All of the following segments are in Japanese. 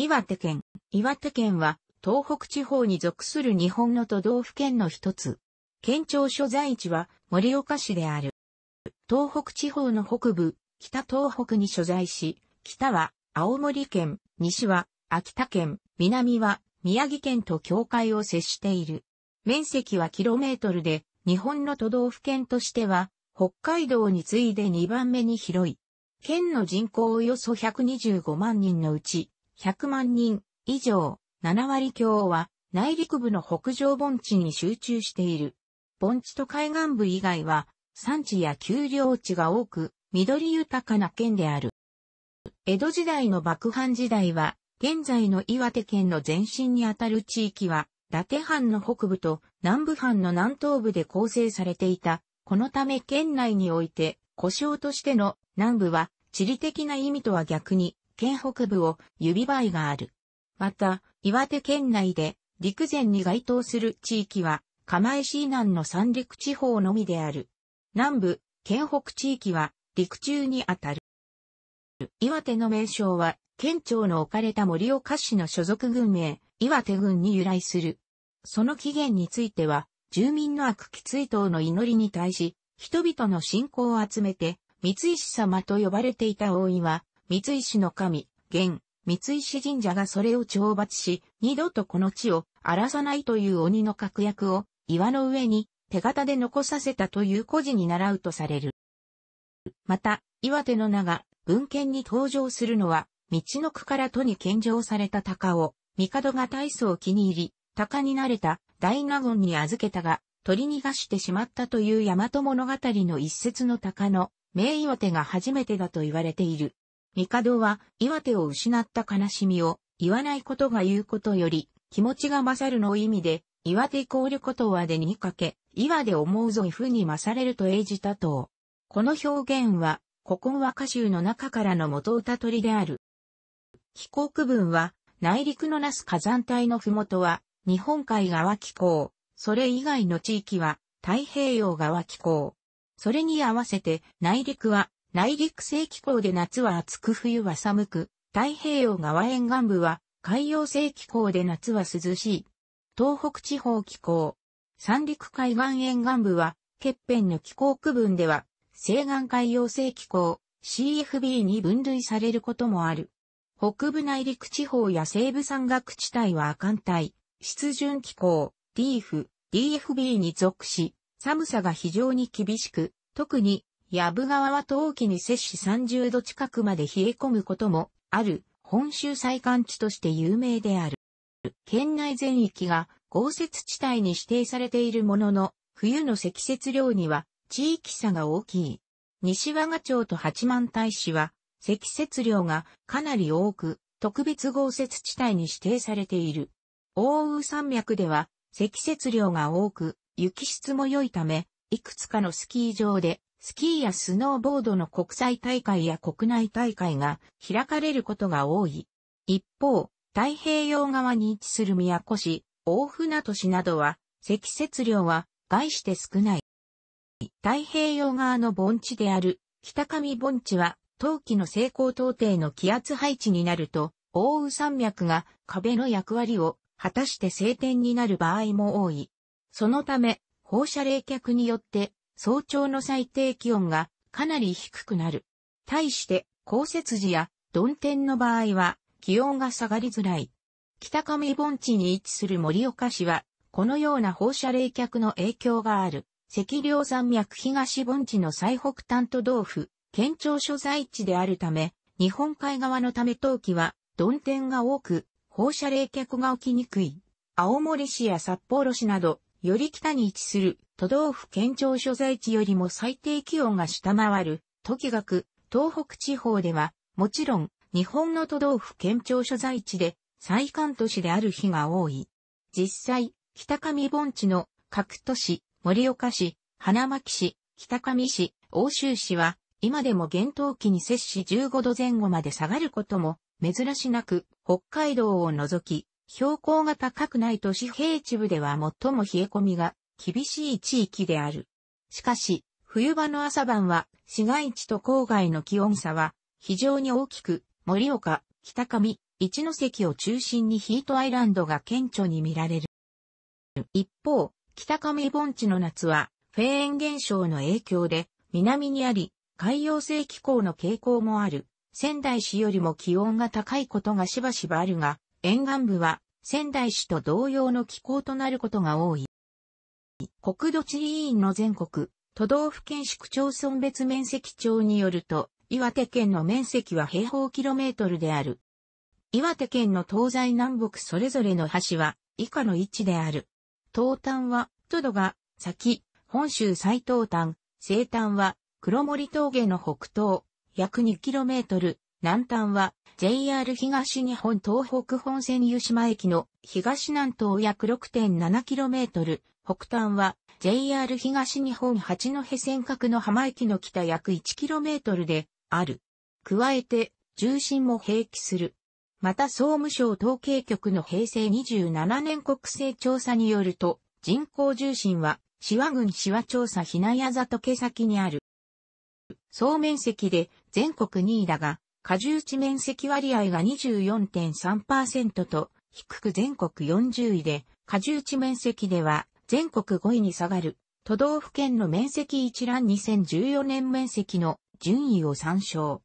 岩手県。岩手県は東北地方に属する日本の都道府県の一つ。県庁所在地は盛岡市である。東北地方の北部、北東北に所在し、北は青森県、西は秋田県、南は宮城県と境界を接している。面積はキロメートルで、日本の都道府県としては、北海道に次いで2番目に広い。県の人口およそ125万人のうち、100万人以上、7割強は内陸部の北上盆地に集中している。盆地と海岸部以外は山地や丘陵地が多く、緑豊かな県である。江戸時代の幕藩時代は、現在の岩手県の前身にあたる地域は、伊達藩の北部と南部藩の南東部で構成されていた。このため県内において、故障としての南部は地理的な意味とは逆に県北部を指梅がある。また、岩手県内で陸前に該当する地域は釜石以南の三陸地方のみである。南部、県北地域は陸中にあたる。岩手の名称は、県庁の置かれた盛岡市の所属軍名、岩手軍に由来する。その起源については、住民の悪鬼追悼の祈りに対し、人々の信仰を集めて、三石様と呼ばれていた大岩、は、三石の神、現、三石神社がそれを懲罰し、二度とこの地を荒らさないという鬼の確約を岩の上に手形で残させたという故事に習うとされる。また、岩手の名が文献に登場するのは、道の区から都に献上された鷹を、帝が大層気に入り、鷹になれた大納言に預けたが、取り逃がしてしまったという大和物語の一節の鷹の、名岩手が初めてだと言われている。帝は岩手を失った悲しみを言わないことが言うことより気持ちが勝るの意味で岩手凍ることはでにかけ岩で思うぞいふに勝れると英じたとこの表現は古今和歌集の中からの元歌取りである。飛行区分は内陸のなす火山帯のふもとは日本海側気候、それ以外の地域は太平洋側気候。それに合わせて内陸は内陸性気候で夏は暑く冬は寒く、太平洋側沿岸部は海洋性気候で夏は涼しい。東北地方気候。三陸海岸沿岸部は、欠片の気候区分では、西岸海洋性気候、CFB に分類されることもある。北部内陸地方や西部山岳地帯は亜寒帯、湿潤気候、DF、DFB に属し、寒さが非常に厳しく、特にヤブ川は冬季に摂氏30度近くまで冷え込むこともある本州最寒地として有名である。県内全域が豪雪地帯に指定されているものの、冬の積雪量には地域差が大きい。西和賀町と八幡平市は積雪量がかなり多く、特別豪雪地帯に指定されている。大宇山脈では積雪量が多く、雪質も良いため、いくつかのスキー場でスキーやスノーボードの国際大会や国内大会が開かれることが多い。一方、太平洋側に位置する宮古市、大船渡市などは、積雪量は、概して少ない。太平洋側の盆地である、北上盆地は、冬季の西高東低の気圧配置になると、奥羽山脈が壁の役割を果たして晴天になる場合も多い。そのため、放射冷却によって早朝の最低気温がかなり低くなる。対して、降雪時や曇天の場合は気温が下がりづらい。北上盆地に位置する盛岡市は、このような放射冷却の影響がある、赤稜山脈東盆地の最北端と同府、県庁所在地であるため、日本海側のため冬季は、曇天が多く、放射冷却が起きにくい。青森市や札幌市など、より北に位置する都道府県庁所在地よりも最低気温が下回る、時きがく、東北地方では、もちろん、日本の都道府県庁所在地で、最寒都市である日が多い。実際、北上盆地の各都市、盛岡市、花巻市、北上市、欧州市は、今でも厳冬期に摂氏15度前後まで下がることも、珍しなく、北海道を除き、標高が高くない都市平地部では最も冷え込みが厳しい地域である。しかし、冬場の朝晩は市街地と郊外の気温差は非常に大きく、盛岡、北上、一関を中心にヒートアイランドが顕著に見られる。一方、北上盆地の夏はフェーン現象の影響で南にあり、海洋性気候の傾向もある。仙台市よりも気温が高いことがしばしばあるが、沿岸部は仙台市と同様の気候となることが多い。国土地理院の全国、都道府県市区町村別面積庁によると、岩手県の面積は平方キロメートルである。岩手県の東西南北それぞれの端は以下の位置である。東端は、都度が、先、本州最東端、西端は、黒森峠の北東、約2トル、南端は、JR 東日本東北本線湯島駅の東南東約6 7トル、北端は JR 東日本八戸線角の浜駅の北約 1km である。加えて、重心も併記する。また総務省統計局の平成27年国勢調査によると、人口重心は、シワ郡シワ調査ひなや里毛先にある。総面積で全国2位だが、過重地面積割合が24.3%と、低く全国40位で、果重地面積では全国5位に下がる、都道府県の面積一覧2014年面積の順位を参照。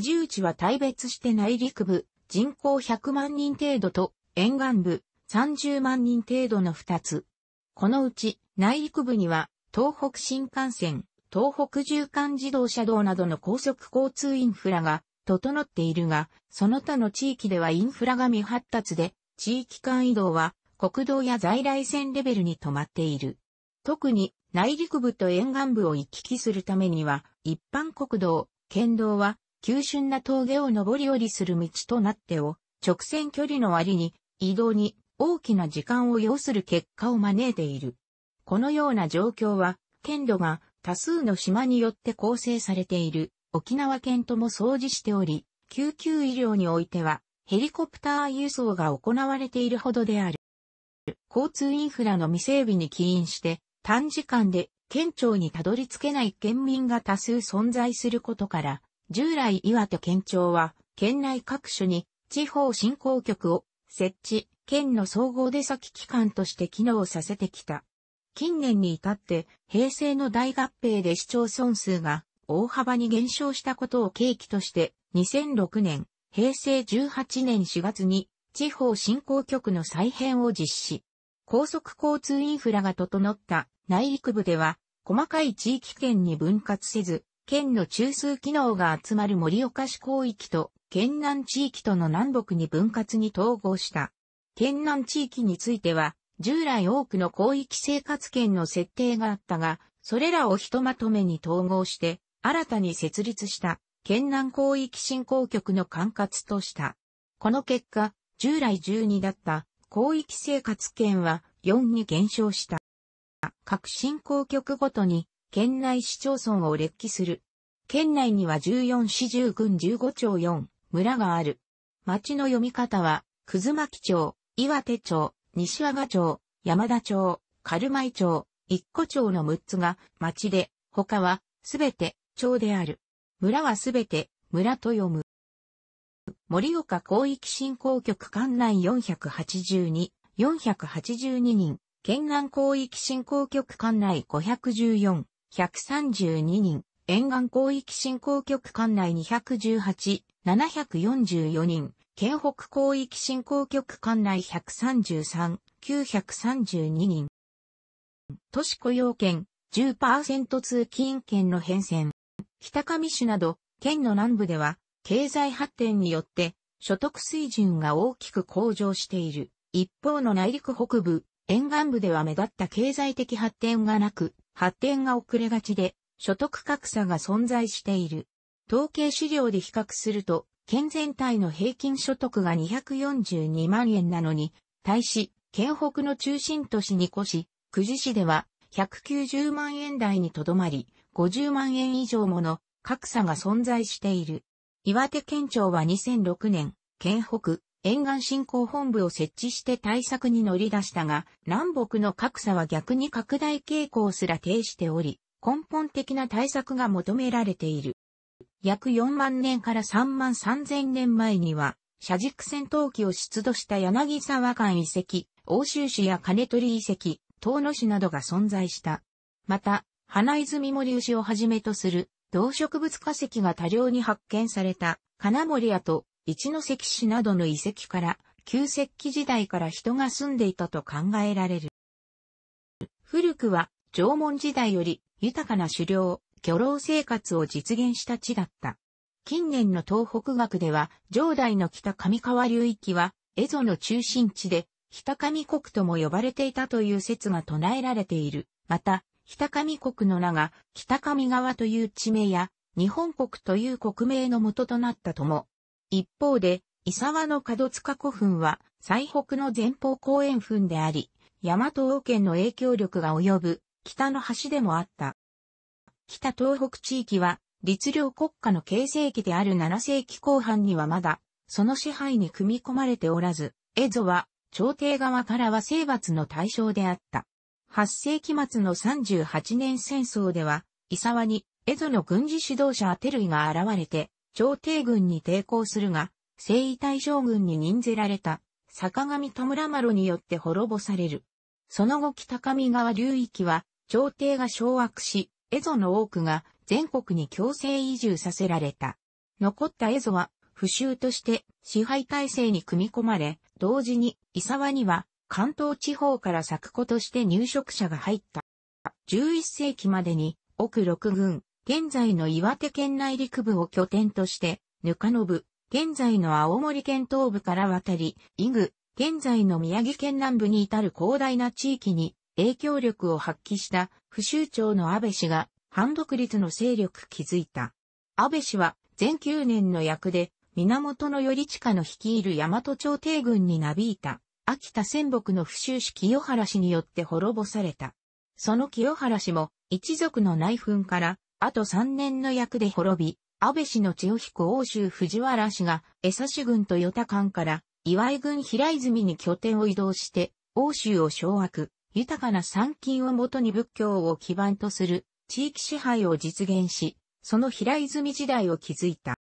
重地は大別して内陸部、人口100万人程度と、沿岸部、30万人程度の2つ。このうち、内陸部には、東北新幹線、東北縦貫自動車道などの高速交通インフラが整っているが、その他の地域ではインフラが未発達で、地域間移動は国道や在来線レベルに止まっている。特に内陸部と沿岸部を行き来するためには、一般国道、県道は、急峻な峠を上り下りする道となってを、直線距離の割に、移動に大きな時間を要する結果を招いている。このような状況は、県土が多数の島によって構成されている沖縄県とも相似しており、救急医療においては、ヘリコプター輸送が行われているほどである。交通インフラの未整備に起因して、短時間で県庁にたどり着けない県民が多数存在することから、従来岩手県庁は、県内各所に地方振興局を設置、県の総合出先機関として機能させてきた。近年に至って、平成の大合併で市町村数が大幅に減少したことを契機として、2006年、平成18年4月に地方振興局の再編を実施。高速交通インフラが整った内陸部では、細かい地域圏に分割せず、県の中枢機能が集まる盛岡市広域と県南地域との南北に分割に統合した。県南地域については、従来多くの広域生活圏の設定があったが、それらをひとまとめに統合して、新たに設立した、県南広域振興局の管轄とした。この結果、従来12だった広域生活圏は4に減少した。各振興局ごとに県内市町村を列記する。県内には14市10郡15町4村がある。町の読み方は、くずまき町、岩手町、西和賀町、山田町、軽舞町、一個町の6つが町で、他はすべて町である。村はすべて村と読む。森岡広域振興局管内482、482人、県南広域振興局管内514、132人、沿岸広域振興局管内218、744人、県北広域振興局管内133、932人。都市雇用圏、10%通勤圏の変遷。北上市など、県の南部では、経済発展によって所得水準が大きく向上している。一方の内陸北部、沿岸部では目立った経済的発展がなく、発展が遅れがちで、所得格差が存在している。統計資料で比較すると、県全体の平均所得が242万円なのに、対し、県北の中心都市に越し、久慈市では190万円台にとどまり、50万円以上もの格差が存在している。岩手県庁は2006年、県北、沿岸振興本部を設置して対策に乗り出したが、南北の格差は逆に拡大傾向すら呈しており、根本的な対策が求められている。約4万年から3万3000年前には、車軸戦闘機を出土した柳沢間遺跡、欧州市や金取遺跡、遠野市などが存在した。また、花泉森牛をはじめとする動植物化石が多量に発見された金森屋と一関市などの遺跡から旧石器時代から人が住んでいたと考えられる。古くは縄文時代より豊かな狩猟、漁労生活を実現した地だった。近年の東北学では、上代の北上川流域は、蝦夷の中心地で、北上国とも呼ばれていたという説が唱えられている。また、北上国の名が北上川という地名や日本国という国名の元となったとも。一方で、伊沢の門塚古墳は最北の前方公園墳であり、大和王権の影響力が及ぶ北の端でもあった。北東北地域は律令国家の形成期である7世紀後半にはまだその支配に組み込まれておらず、蝦夷は朝廷側からは征伐の対象であった。8世紀末の38年戦争では、伊沢に、エゾの軍事指導者アテルイが現れて、朝廷軍に抵抗するが、征夷大将軍に任ぜられた、坂上田村麻呂によって滅ぼされる。その後北上川流域は、朝廷が掌握し、エゾの多くが全国に強制移住させられた。残ったエゾは、不襲として支配体制に組み込まれ、同時に、伊沢には関東地方から作庫として入植者が入った。11世紀までに、奥六軍、現在の岩手県内陸部を拠点として、ぬかの部、現在の青森県東部から渡り、伊具、現在の宮城県南部に至る広大な地域に影響力を発揮した不州長の安倍氏が反独立の勢力築いた。安倍氏は全9年の役で源頼下の率いる大和朝廷軍になびいた。秋田仙北の不州市清原氏によって滅ぼされた。その清原氏も一族の内紛から、あと3年の役で滅び、安倍氏の千代彦欧州藤原氏が、江差軍と与田間から、岩井軍平泉に拠点を移動して、欧州を掌握、豊かな産金をもとに仏教を基盤とする地域支配を実現し、その平泉時代を築いた。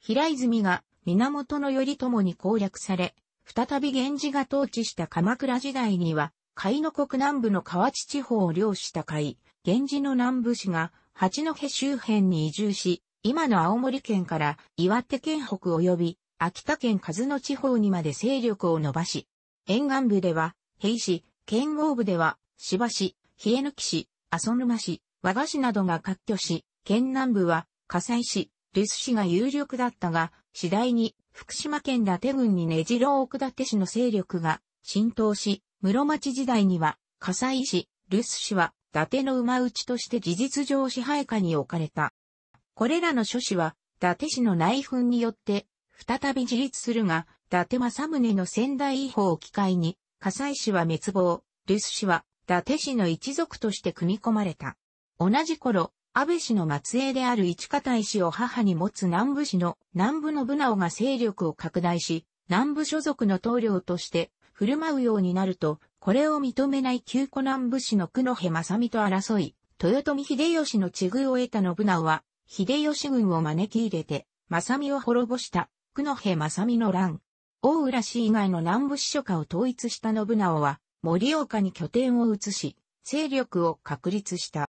平泉が源頼朝に攻略され、再び源氏が統治した鎌倉時代には、海の国南部の河内地方を領した海、源氏の南部市が八戸周辺に移住し、今の青森県から岩手県北及び秋田県数の地方にまで勢力を伸ばし、沿岸部では、平市、県央部では、芝市、冷え抜き市、阿蘇沼市、和賀子などが割拠し、県南部は、火災市、留守市が有力だったが、次第に福島県伊達郡に根城奥達氏の勢力が浸透し、室町時代には、笠井氏、留守氏は、伊達の馬打ちとして事実上支配下に置かれた。これらの諸氏は、伊達氏の内紛によって、再び自立するが、伊達政宗の仙台以法を機会に、笠井氏は滅亡、留守氏は、伊達氏の一族として組み込まれた。同じ頃、安倍氏の末裔である市方石を母に持つ南部氏の南部信長が勢力を拡大し、南部所属の棟梁として振る舞うようになると、これを認めない旧古南部氏の久野辺正美と争い、豊臣秀吉の地遇を得た信長は、秀吉軍を招き入れて、正美を滅ぼした、久野辺正美の乱。大浦氏以外の南部支所下を統一した信長は、森岡に拠点を移し、勢力を確立した。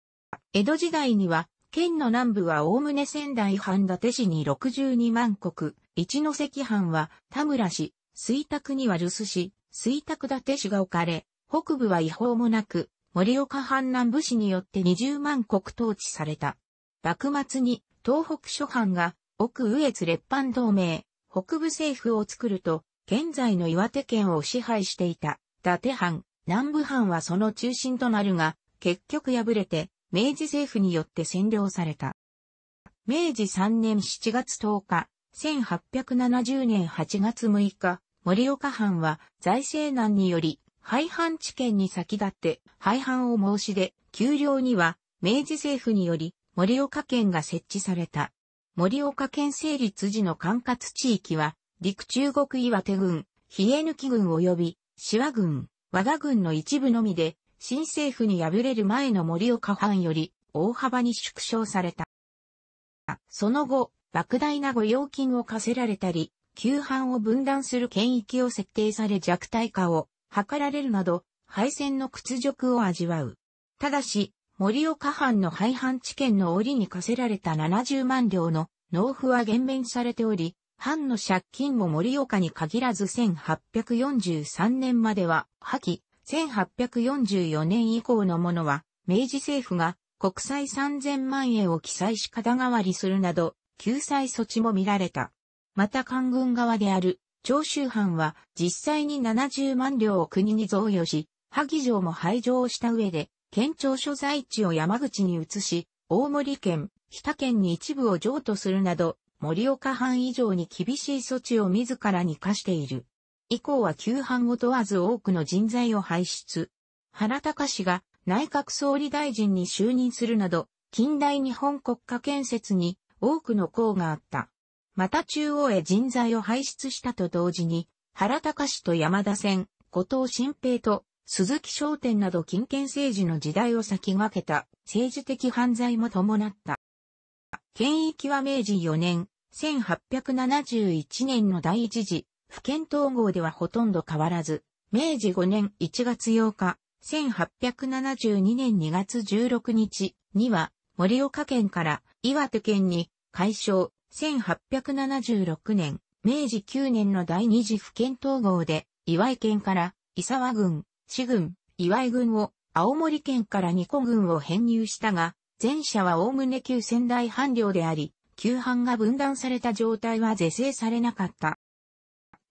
江戸時代には、県の南部は概ね仙台藩伊達市に62万国、一関藩は田村市、水沢には留守市、水沢伊達市が置かれ、北部は違法もなく、森岡藩南部市によって20万国統治された。幕末に東北諸藩が奥上越列藩同盟、北部政府を作ると、現在の岩手県を支配していた伊達藩、南部藩はその中心となるが、結局敗れて明治政府によって占領された。明治3年7月10日、1870年8月6日、森岡藩は財政難により、廃藩地権に先立って廃藩を申し出、丘陵には明治政府により森岡県が設置された。森岡県成立時の管轄地域は、陸中国岩手郡、比江抜郡及び、志和郡、和賀郡の一部のみで、新政府に敗れる前の森岡藩より大幅に縮小された。その後、莫大な御用金を課せられたり、旧藩を分断する権益を設定され弱体化を図られるなど、敗戦の屈辱を味わう。ただし、森岡藩の廃藩置県の折に課せられた70万両の納付は減免されており、藩の借金も森岡に限らず1843年までは破棄1844年以降のものは、明治政府が国債3000万円を記載し肩代わりするなど、救済措置も見られた。また官軍側である、長州藩は実際に70万両を国に贈与し、萩城も廃城をした上で、県庁所在地を山口に移し、大森県、日田県に一部を譲渡するなど、森岡藩以上に厳しい措置を自らに課している。以降は旧藩を問わず多くの人材を輩出。原隆氏が内閣総理大臣に就任するなど、近代日本国家建設に多くの功があった。また中央へ人材を輩出したと同時に、原隆と山田線、後藤新平と鈴木商店など金権政治の時代を先駆けた政治的犯罪も伴った。権益は明治4年、1871年の第一次府県統合ではほとんど変わらず、明治5年1月8日、1872年2月16日には、盛岡県から岩手県に解消、1876年、明治9年の第二次府県統合で、岩井県から伊沢郡、市郡、岩井郡を、青森県から二個郡を編入したが、前者は概ね旧仙台藩領であり、旧藩が分断された状態は是正されなかった。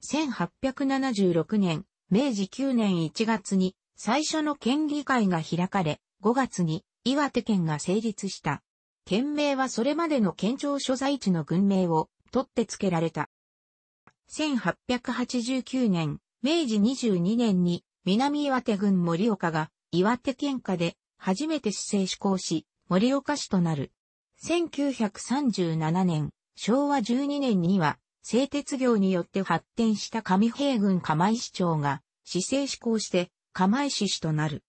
1876年、明治9年1月に最初の県議会が開かれ、5月に岩手県が成立した。県名はそれまでの県庁所在地の軍名を取って付けられた。1889年、明治22年に南岩手郡盛岡が岩手県下で初めて市政施行し、盛岡市となる。1937年、昭和12年には製鉄業によって発展した上平郡釜石町が、市政施行して、釜石市となる。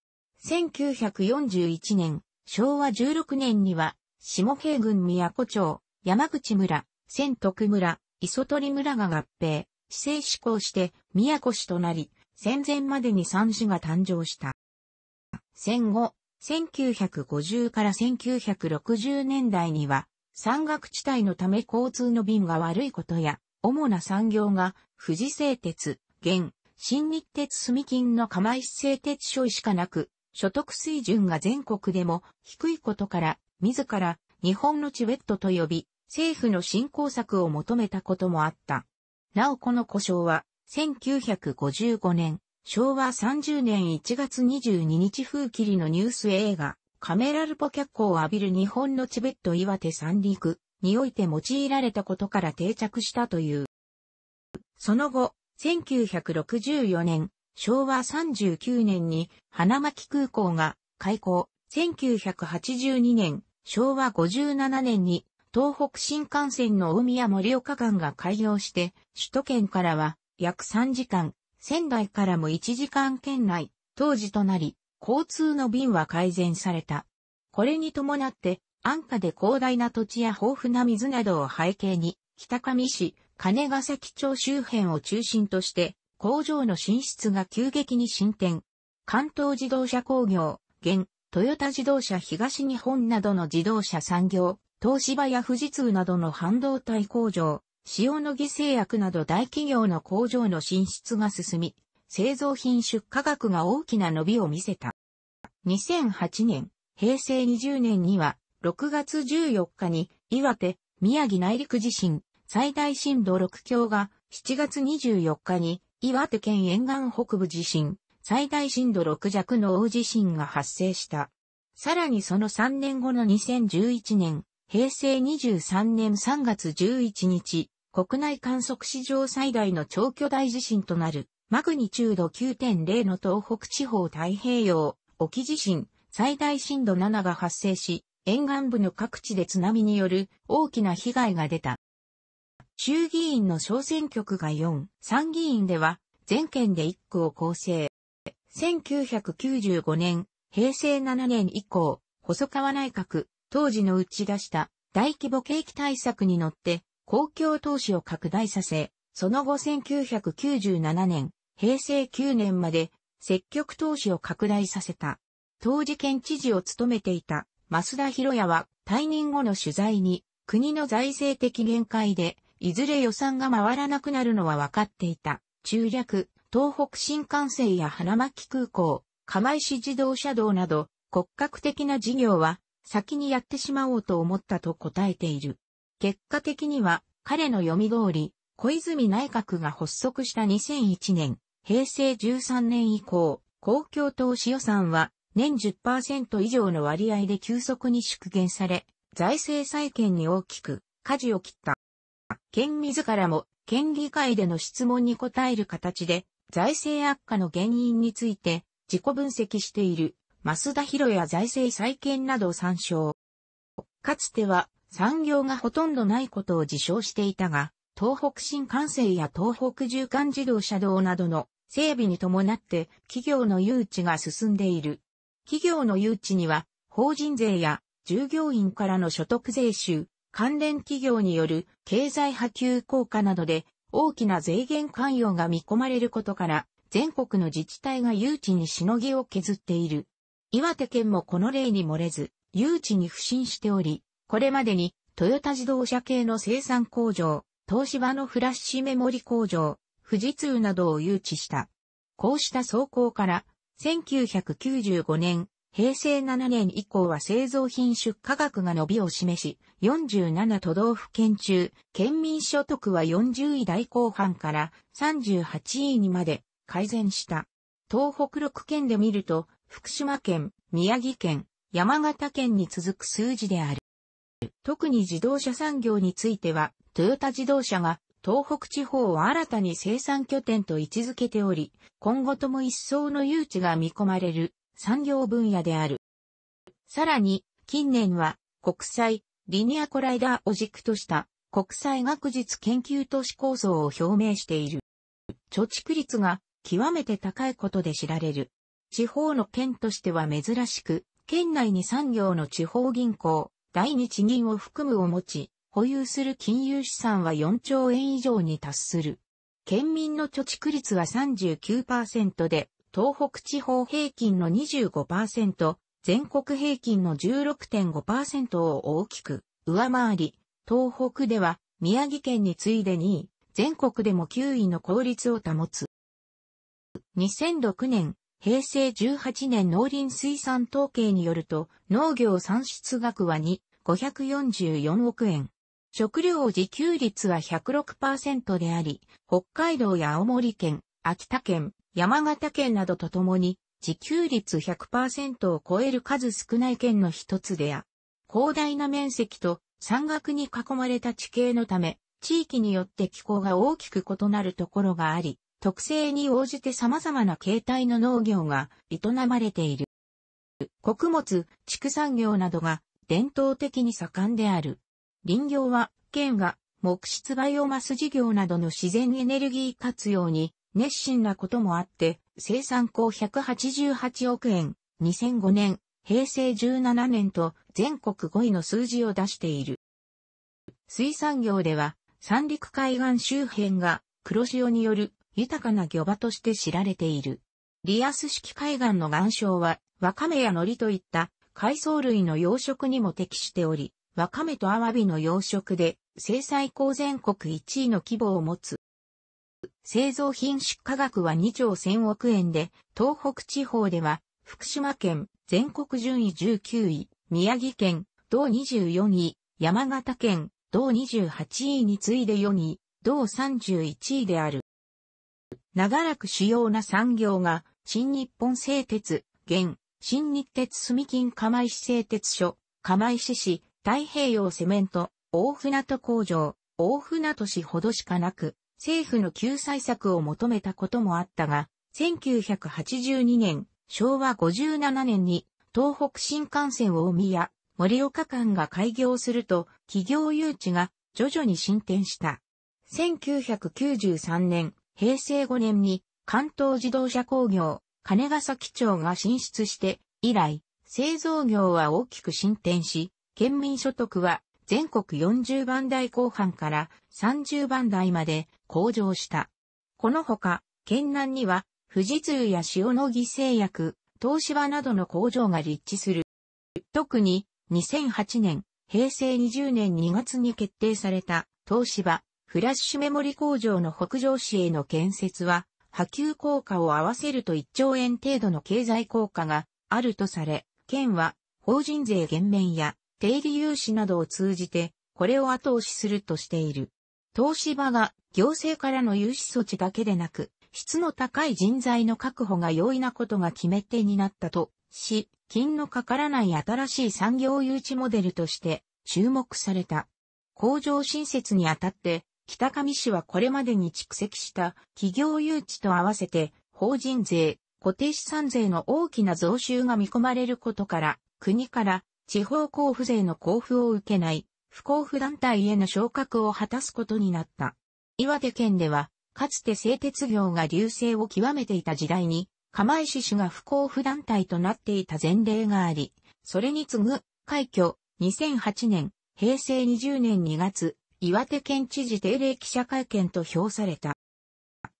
1941年、昭和16年には、下平郡宮古町、山口村、仙徳村、磯鳥村が合併、市政施行して、宮古市となり、戦前までに三市が誕生した。戦後、1950から1960年代には、山岳地帯のため交通の便が悪いことや、主な産業が、富士製鉄、現、新日鉄住金の釜石製鉄所しかなく、所得水準が全国でも低いことから、自ら日本のチベットと呼び、政府の振興策を求めたこともあった。なおこの故障は、1955年、昭和30年1月22日風切りのニュース映画、カメラルポ脚光を浴びる日本のチベット岩手三陸において用いられたことから定着したという。その後、1964年、昭和39年に花巻空港が開港、1982年、昭和57年に東北新幹線の大宮盛岡間が開業して、首都圏からは約3時間、仙台からも1時間圏内、当時となり、交通の便は改善された。これに伴って、安価で広大な土地や豊富な水などを背景に、北上市、金ヶ崎町周辺を中心として、工場の進出が急激に進展。関東自動車工業、現、トヨタ自動車東日本などの自動車産業、東芝や富士通などの半導体工場、塩野義製薬など大企業の工場の進出が進み、製造品出荷額が大きな伸びを見せた。2008年、平成20年には、6月14日に岩手、宮城内陸地震、最大震度6強が、7月24日に岩手県沿岸北部地震、最大震度6弱の大地震が発生した。さらにその3年後の2011年、平成23年3月11日、国内観測史上最大の超巨大地震となるマグニチュード9.0の東北地方太平洋、沖地震、最大震度7が発生し、沿岸部の各地で津波による大きな被害が出た。衆議院の小選挙区が4、参議院では全県で1区を構成。1995年、平成7年以降、細川内閣、当時の打ち出した大規模景気対策に乗って公共投資を拡大させ、その後1997年、平成9年まで積極投資を拡大させた。当時県知事を務めていた増田博也は退任後の取材に国の財政的限界でいずれ予算が回らなくなるのは分かっていた。中略、東北新幹線や花巻空港、釜石自動車道など骨格的な事業は先にやってしまおうと思ったと答えている。結果的には彼の読み通り、小泉内閣が発足した2001年、平成13年以降、公共投資予算は年10%以上の割合で急速に縮減され、財政再建に大きく舵を切った。県自らも県議会での質問に答える形で、財政悪化の原因について自己分析している増田博や財政再建などを参照。かつては産業がほとんどないことを自称していたが、東北新幹線や東北縦貫自動車道などの整備に伴って企業の誘致が進んでいる。企業の誘致には法人税や従業員からの所得税収、関連企業による経済波及効果などで大きな税源関与が見込まれることから全国の自治体が誘致にしのぎを削っている。岩手県もこの例に漏れず、誘致に不信しており、これまでにトヨタ自動車系の生産工場、東芝のフラッシュメモリ工場、富士通などを誘致した。こうした走行から、1995年、平成7年以降は製造品出荷額が伸びを示し、47都道府県中、県民所得は40位大後半から38位にまで改善した。東北6県で見ると、福島県、宮城県、山形県に続く数字である。特に自動車産業については、トヨタ自動車が東北地方を新たに生産拠点と位置づけており、今後とも一層の誘致が見込まれる産業分野である。さらに、近年は国際リニアコライダーを軸とした国際学術研究都市構想を表明している。貯蓄率が極めて高いことで知られる。地方の県としては珍しく、県内に産業の地方銀行、第日銀を含むを持ち、保有する金融資産は4兆円以上に達する。県民の貯蓄率は39%で、東北地方平均の25%、全国平均の16.5%を大きく上回り、東北では宮城県に次いで2位、全国でも9位の効率を保つ。2006年、平成18年農林水産統計によると、農業産出額は2、544億円。食料自給率は106%であり、北海道や青森県、秋田県、山形県などとともに、自給率100%を超える数少ない県の一つであ。広大な面積と山岳に囲まれた地形のため、地域によって気候が大きく異なるところがあり、特性に応じて様々な形態の農業が営まれている。穀物、畜産業などが伝統的に盛んである。林業は、県が木質バイオマス事業などの自然エネルギー活用に熱心なこともあって、生産高188億円、2005年、平成17年と全国5位の数字を出している。水産業では、三陸海岸周辺が黒潮による豊かな漁場として知られている。リアス式海岸の岩礁は、ワカメや海苔といった海藻類の養殖にも適しており、ワカメとアワビの養殖で、生産高全国1位の規模を持つ。製造品出荷額は2兆1000億円で、東北地方では、福島県全国順位19位、宮城県同24位、山形県同28位に次いで4位、同31位である。長らく主要な産業が、新日本製鉄、現、新日鉄住金釜石製鉄所、釜石市、太平洋セメント、大船渡工場、大船渡市ほどしかなく、政府の救済策を求めたこともあったが、1982年、昭和57年に、東北新幹線を海や盛岡間が開業すると、企業誘致が徐々に進展した。1993年、平成5年に関東自動車工業、金ヶ崎町が進出して以来、製造業は大きく進展し、県民所得は全国40番台後半から30番台まで向上した。このほか、県南には富士通や塩野義製薬、東芝などの工場が立地する。特に2008年、平成20年2月に決定された東芝、フラッシュメモリ工場の北上市への建設は、波及効果を合わせると1兆円程度の経済効果があるとされ、県は法人税減免や定理融資などを通じて、これを後押しするとしている。東芝が行政からの融資措置だけでなく、質の高い人材の確保が容易なことが決め手になったとし、金のかからない新しい産業誘致モデルとして注目された。工場新設にあたって北上市はこれまでに蓄積した企業誘致と合わせて法人税、固定資産税の大きな増収が見込まれることから、国から地方交付税の交付を受けない不交付団体への昇格を果たすことになった。岩手県では、かつて製鉄業が流星を極めていた時代に、釜石市が不交付団体となっていた前例があり、それに次ぐ、快挙、2008年、平成20年2月、岩手県知事定例記者会見と評された。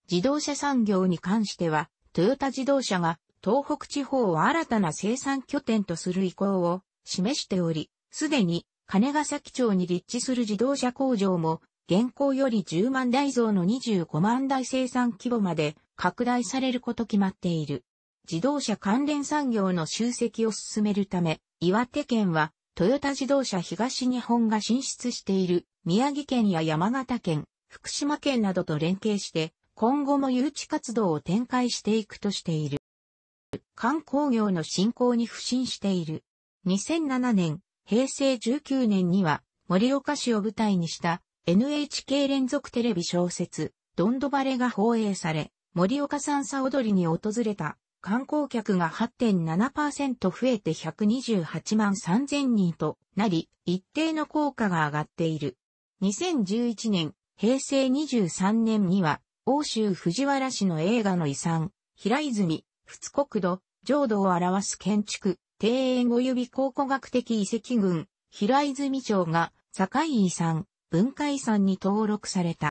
自動車産業に関しては、トヨタ自動車が東北地方を新たな生産拠点とする意向を示しており、すでに金ヶ崎町に立地する自動車工場も現行より10万台増の25万台生産規模まで拡大されること決まっている。自動車関連産業の集積を進めるため、岩手県はトヨタ自動車東日本が進出している宮城県や山形県、福島県などと連携して、今後も誘致活動を展開していくとしている。観光業の振興に不振している。2007年、平成19年には、森岡市を舞台にした NHK 連続テレビ小説、ドンドバレが放映され、森岡んさ踊りに訪れた観光客が8.7%増えて128万3000人となり、一定の効果が上がっている。2011年、平成23年には、欧州藤原市の映画の遺産、平泉、仏国土、浄土を表す建築、庭園及び考古学的遺跡群、平泉町が、境遺産、文化遺産に登録された。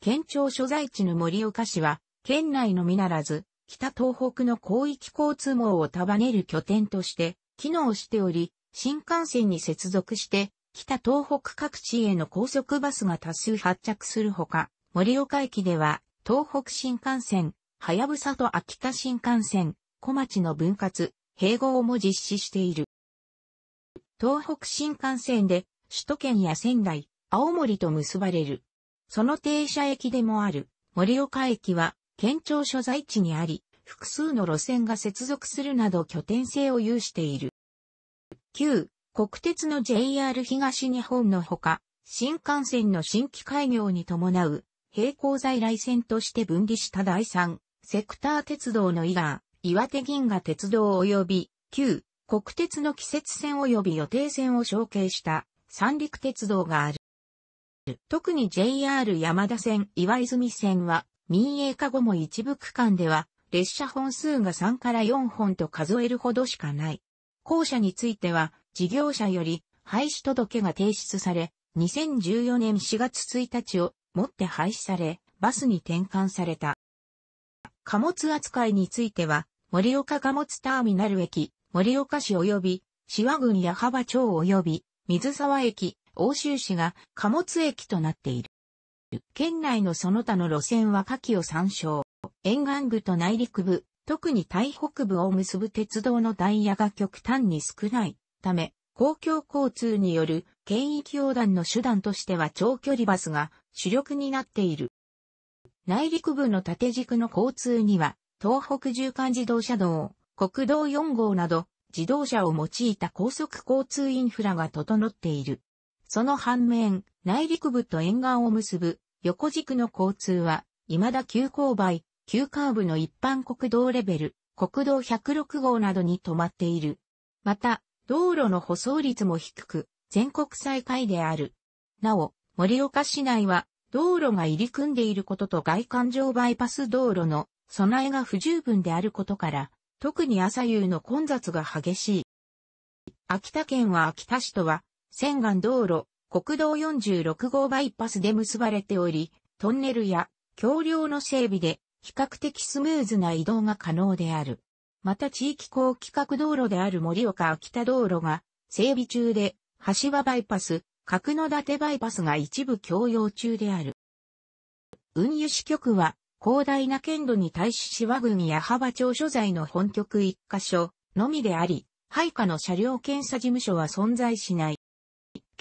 県庁所在地の森岡市は、県内のみならず、北東北の広域交通網を束ねる拠点として機能しており、新幹線に接続して、北東北各地への高速バスが多数発着するほか、盛岡駅では、東北新幹線、はやぶさと秋田新幹線、小町の分割、併合も実施している。東北新幹線で、首都圏や仙台、青森と結ばれる。その停車駅でもある、盛岡駅は、県庁所在地にあり、複数の路線が接続するなど拠点性を有している。9、国鉄の JR 東日本のほか、新幹線の新規開業に伴う、並行在来線として分離した第3、セクター鉄道の伊賀、岩手銀河鉄道及び、9、国鉄の季節線及び予定線を承継した三陸鉄道がある。特に JR 山田線、岩泉線は民営化後も一部区間では、列車本数が3から4本と数えるほどしかない。校舎については、事業者より廃止届が提出され、2014年4月1日をもって廃止され、バスに転換された。貨物扱いについては、盛岡貨物ターミナル駅、盛岡市及び、市和郡矢幅町及び、水沢駅、欧州市が貨物駅となっている。県内のその他の路線は下記を参照。沿岸部と内陸部、特に台北部を結ぶ鉄道のダイヤが極端に少ないため、公共交通による県域横断の手段としては長距離バスが主力になっている。内陸部の縦軸の交通には、東北縦貫自動車道、国道4号など、自動車を用いた高速交通インフラが整っている。その反面、内陸部と沿岸を結ぶ横軸の交通は、未だ急勾配、急カーブの一般国道レベル、国道106号などに止まっている。また、道路の舗装率も低く、全国最下位である。なお、森岡市内は、道路が入り組んでいることと外環状バイパス道路の備えが不十分であることから、特に朝夕の混雑が激しい。秋田県は秋田市とは、仙岸道路、国道46号バイパスで結ばれており、トンネルや橋梁の整備で比較的スムーズな移動が可能である。また地域高規格道路である盛岡秋田道路が整備中で、橋場バイパス、角立バイパスが一部共用中である。運輸支局は、広大な県土に対し芝郡や幅町所在の本局一箇所のみであり、配下の車両検査事務所は存在しない。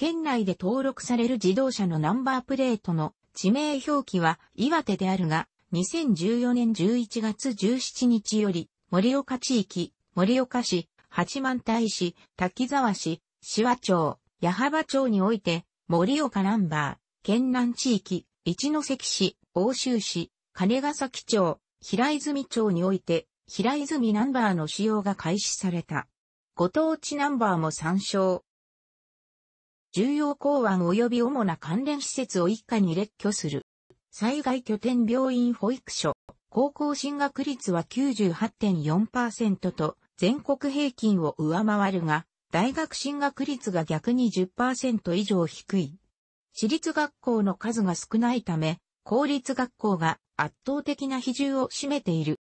県内で登録される自動車のナンバープレートの地名表記は岩手であるが、2014年11月17日より、盛岡地域、盛岡市、八幡平市、滝沢市、紫波町、矢幅町において、盛岡ナンバー、県南地域、一関市、奥州市、金ヶ崎町、平泉町において、平泉ナンバーの使用が開始された。ご当地ナンバーも参照。重要港湾及び主な関連施設を一家に列挙する。災害拠点病院保育所、高校進学率は98.4%と全国平均を上回るが、大学進学率が逆に10%以上低い。私立学校の数が少ないため、公立学校が圧倒的な比重を占めている。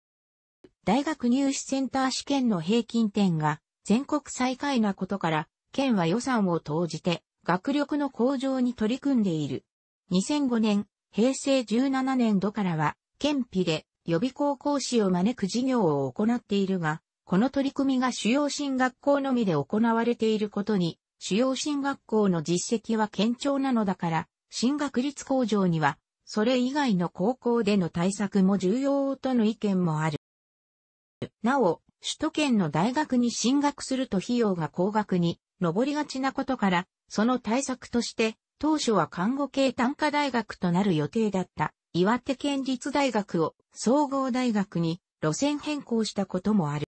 大学入試センター試験の平均点が全国最下位なことから、県は予算を投じて学力の向上に取り組んでいる。2005年、平成17年度からは、県比で予備高校士を招く事業を行っているが、この取り組みが主要進学校のみで行われていることに、主要進学校の実績は堅調なのだから、進学率向上には、それ以外の高校での対策も重要との意見もある。なお、首都圏の大学に進学すると費用が高額に上りがちなことから、その対策として、当初は看護系単科大学となる予定だった岩手県立大学を総合大学に路線変更したこともある。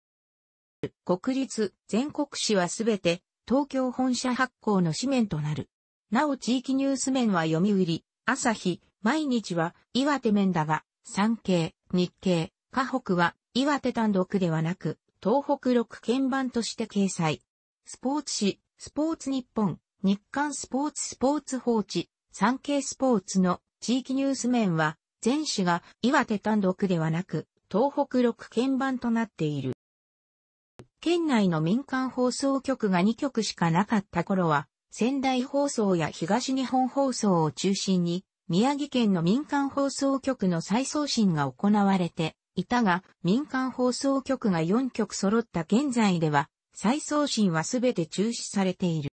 国立全国紙はすべて東京本社発行の紙面となる。なお地域ニュース面は読売、朝日、毎日は岩手面だが、産経、日経、河北は岩手単独ではなく、東北6県版として掲載。スポーツ紙、スポーツ日本、日刊スポーツスポーツ報知、産経スポーツの地域ニュース面は、全紙が岩手単独ではなく、東北6県版となっている。県内の民間放送局が2局しかなかった頃は、仙台放送や東日本放送を中心に、宮城県の民間放送局の再送信が行われていたが、民間放送局が4局揃った現在では、再送信はすべて中止されている。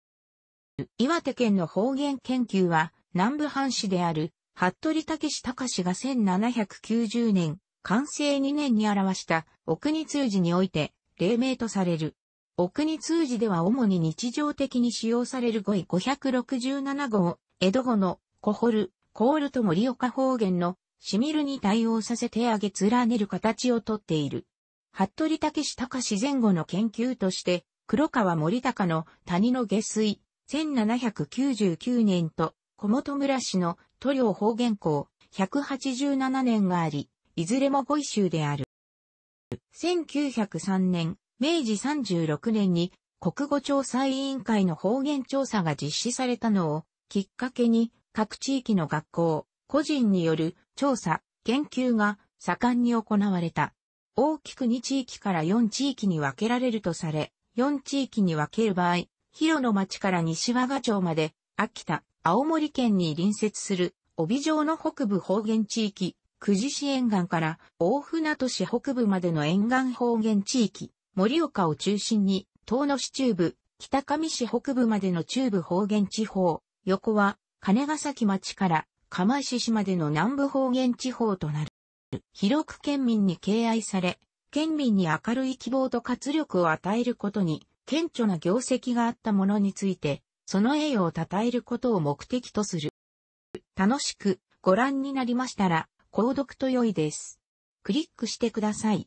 岩手県の方言研究は、南部藩士である、服部武史隆が1790年、完成2年に表した奥に通じにおいて、例名とされる。奥に通じでは主に日常的に使用される語彙567号、江戸語の、コホル、コールと森岡方言の、しみるに対応させてあげ連ねる形をとっている。服部武史隆前後の研究として、黒川森高の谷の下水、1799年と、小本村氏の塗料方言校、187年があり、いずれも語彙集である。1903年、明治36年に国語調査委員会の方言調査が実施されたのをきっかけに各地域の学校、個人による調査、研究が盛んに行われた。大きく2地域から4地域に分けられるとされ、4地域に分ける場合、広野町から西和賀町まで、秋田、青森県に隣接する、帯状の北部方言地域、久慈市沿岸から大船渡市北部までの沿岸方言地域、盛岡を中心に、遠野市中部、北上市北部までの中部方言地方、横は、金ヶ崎町から釜石市までの南部方言地方となる。広く県民に敬愛され、県民に明るい希望と活力を与えることに、顕著な業績があったものについて、その栄誉を称えることを目的とする。楽しくご覧になりましたら、購読と良いです。クリックしてください。